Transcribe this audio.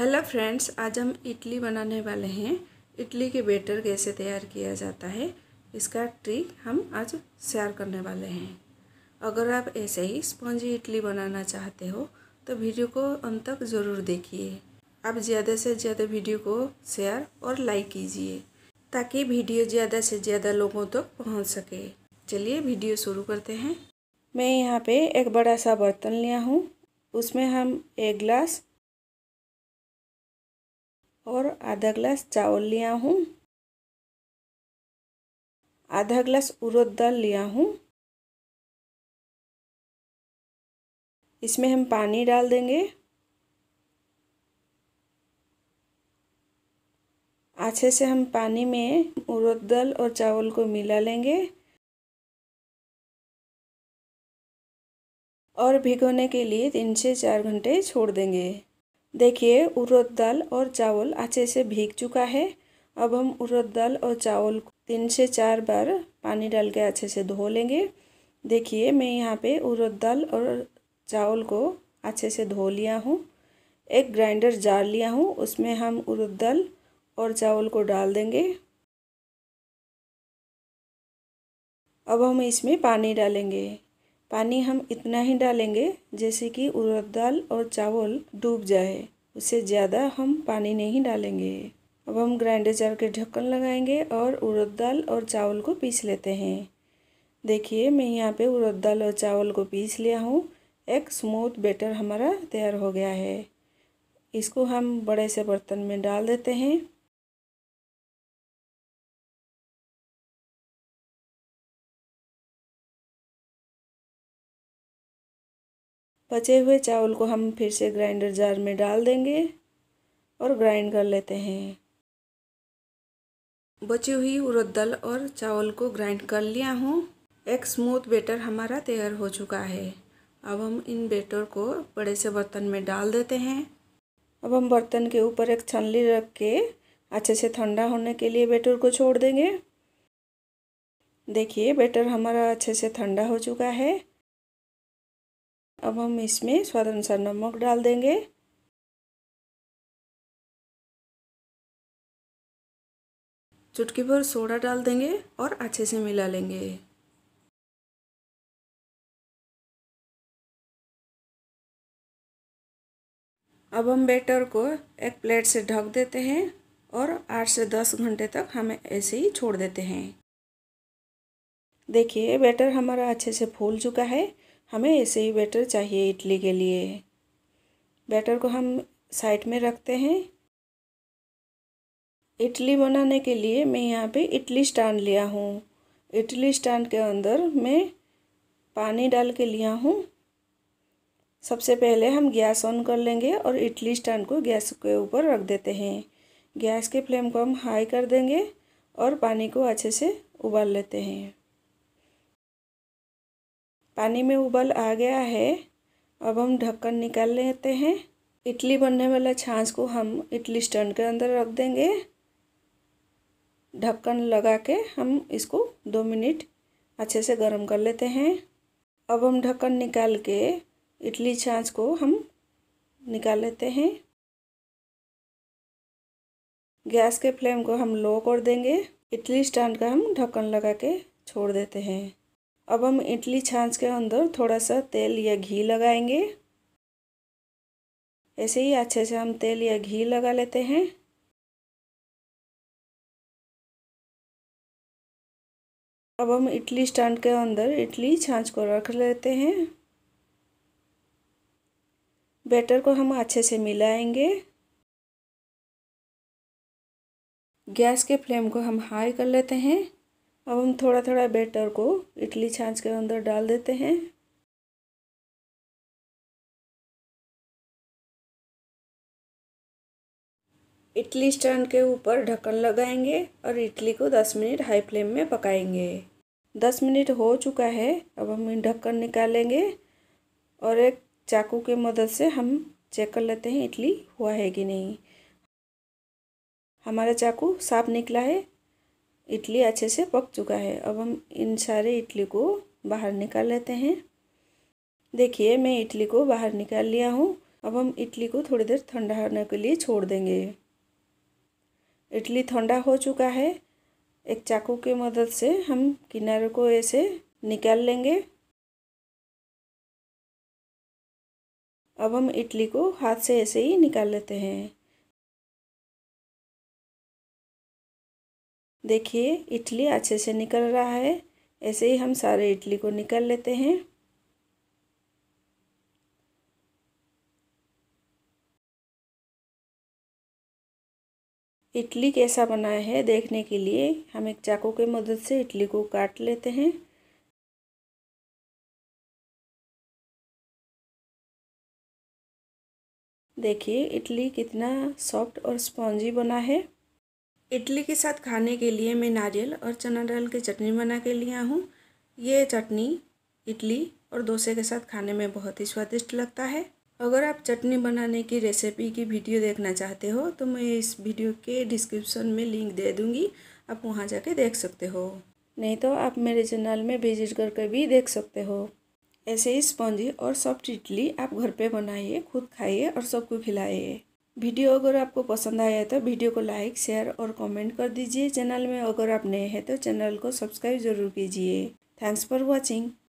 hello friends आज हम इडली बनाने वाले हैं इडली के बेटर कैसे तैयार किया जाता है इसका ट्रिक हम आज शेयर करने वाले हैं अगर आप ऐसे ही स्पॉन्जी इडली बनाना चाहते हो तो वीडियो को अंत तक ज़रूर देखिए आप ज़्यादा से ज़्यादा वीडियो को शेयर और लाइक कीजिए ताकि वीडियो ज़्यादा से ज़्यादा लोगों तक तो पहुँच सके चलिए वीडियो शुरू करते हैं मैं यहाँ पर एक बड़ा सा बर्तन लिया हूँ उसमें हम एक ग्लास और आधा ग्लास चावल लिया हूँ आधा ग्लास उड़द दाल लिया हूँ इसमें हम पानी डाल देंगे अच्छे से हम पानी में उड़द दाल और चावल को मिला लेंगे और भिगोने के लिए तीन से चार घंटे छोड़ देंगे देखिए उड़द दाल और चावल अच्छे से भीग चुका है अब हम उड़द दाल और चावल को तीन से चार बार पानी डाल के अच्छे से धो लेंगे देखिए मैं यहाँ पे उड़द दाल और चावल को अच्छे से धो लिया हूँ एक ग्राइंडर जार लिया हूँ उसमें हम उड़द दाल और चावल को डाल देंगे अब हम इसमें पानी डालेंगे पानी हम इतना ही डालेंगे जैसे कि उड़द दाल और चावल डूब जाए उससे ज़्यादा हम पानी नहीं डालेंगे अब हम ग्राइंडर जार के ढक्कन लगाएंगे और उड़द दाल और चावल को पीस लेते हैं देखिए मैं यहाँ पे उड़द दाल और चावल को पीस लिया हूँ एक स्मूथ बैटर हमारा तैयार हो गया है इसको हम बड़े से बर्तन में डाल देते हैं बचे हुए चावल को हम फिर से ग्राइंडर जार में डाल देंगे और ग्राइंड कर लेते हैं बची हुई उड़द दल और चावल को ग्राइंड कर लिया हूँ एक स्मूथ बेटर हमारा तैयार हो चुका है अब हम इन बेटर को बड़े से बर्तन में डाल देते हैं अब हम बर्तन के ऊपर एक छनली रख के अच्छे से ठंडा होने के लिए बेटर को छोड़ देंगे देखिए बेटर हमारा अच्छे से ठंडा हो चुका है अब हम इसमें स्वाद अनुसार नमक डाल देंगे चुटकी भर सोडा डाल देंगे और अच्छे से मिला लेंगे अब हम बैटर को एक प्लेट से ढक देते हैं और आठ से दस घंटे तक हमें ऐसे ही छोड़ देते हैं देखिए बैटर हमारा अच्छे से फूल चुका है हमें ऐसे ही बैटर चाहिए इडली के लिए बैटर को हम साइड में रखते हैं इडली बनाने के लिए मैं यहाँ पे इडली स्टैंड लिया हूँ इडली स्टैंड के अंदर मैं पानी डाल के लिया हूँ सबसे पहले हम गैस ऑन कर लेंगे और इडली स्टैंड को गैस के ऊपर रख देते हैं गैस के फ्लेम को हम हाई कर देंगे और पानी को अच्छे से उबाल लेते हैं पानी में उबल आ गया है अब हम ढक्कन निकाल लेते हैं इडली बनने वाला छाछ को हम इडली स्टैंड के अंदर रख देंगे ढक्कन लगा के हम इसको दो मिनट अच्छे से गर्म कर लेते हैं अब हम ढक्कन निकाल के इडली छाछ को हम निकाल लेते हैं गैस के फ्लेम को हम लो कर देंगे इडली स्टैंड का हम ढक्कन लगा के छोड़ देते हैं अब हम इडली छाछ के अंदर थोड़ा सा तेल या घी लगाएंगे ऐसे ही अच्छे से हम तेल या घी लगा लेते हैं अब हम इडली स्टैंड के अंदर इडली छाछ को रख लेते हैं बैटर को हम अच्छे से मिलाएंगे गैस के फ्लेम को हम हाई कर लेते हैं अब हम थोड़ा थोड़ा बैटर को इडली छाछ के अंदर डाल देते हैं इडली स्टैंड के ऊपर ढक्कन लगाएंगे और इडली को 10 मिनट हाई फ्लेम में पकाएंगे 10 मिनट हो चुका है अब हम ढक्कन निकालेंगे और एक चाकू की मदद से हम चेक कर लेते हैं इडली हुआ है कि नहीं हमारा चाकू साफ निकला है इडली अच्छे से पक चुका है अब हम इन सारे इडली को बाहर निकाल लेते हैं देखिए मैं इडली को बाहर निकाल लिया हूँ अब हम इडली को थोड़ी देर ठंडा होने के लिए छोड़ देंगे इडली ठंडा हो चुका है एक चाकू की मदद से हम किनारे को ऐसे निकाल लेंगे अब हम इडली को हाथ से ऐसे ही निकाल लेते हैं देखिए इडली अच्छे से निकल रहा है ऐसे ही हम सारे इडली को निकल लेते हैं इडली कैसा बना है देखने के लिए हम एक चाकू की मदद से इडली को काट लेते हैं देखिए इडली कितना सॉफ्ट और स्पॉन्जी बना है इडली के साथ खाने के लिए मैं नारियल और चना दाल की चटनी बना के लिया हूँ ये चटनी इडली और डोसे के साथ खाने में बहुत ही स्वादिष्ट लगता है अगर आप चटनी बनाने की रेसिपी की वीडियो देखना चाहते हो तो मैं इस वीडियो के डिस्क्रिप्शन में लिंक दे दूँगी आप वहाँ जाके देख सकते हो नहीं तो आप मेरे चैनल में विजिट करके भी देख सकते हो ऐसे ही स्पंजी और सॉफ्ट इडली आप घर पे बनाइए खुद खाइए और सबको खिलाइए वीडियो अगर आपको पसंद आया तो वीडियो को लाइक शेयर और कमेंट कर दीजिए चैनल में अगर आप नए हैं तो चैनल को सब्सक्राइब ज़रूर कीजिए थैंक्स फॉर वॉचिंग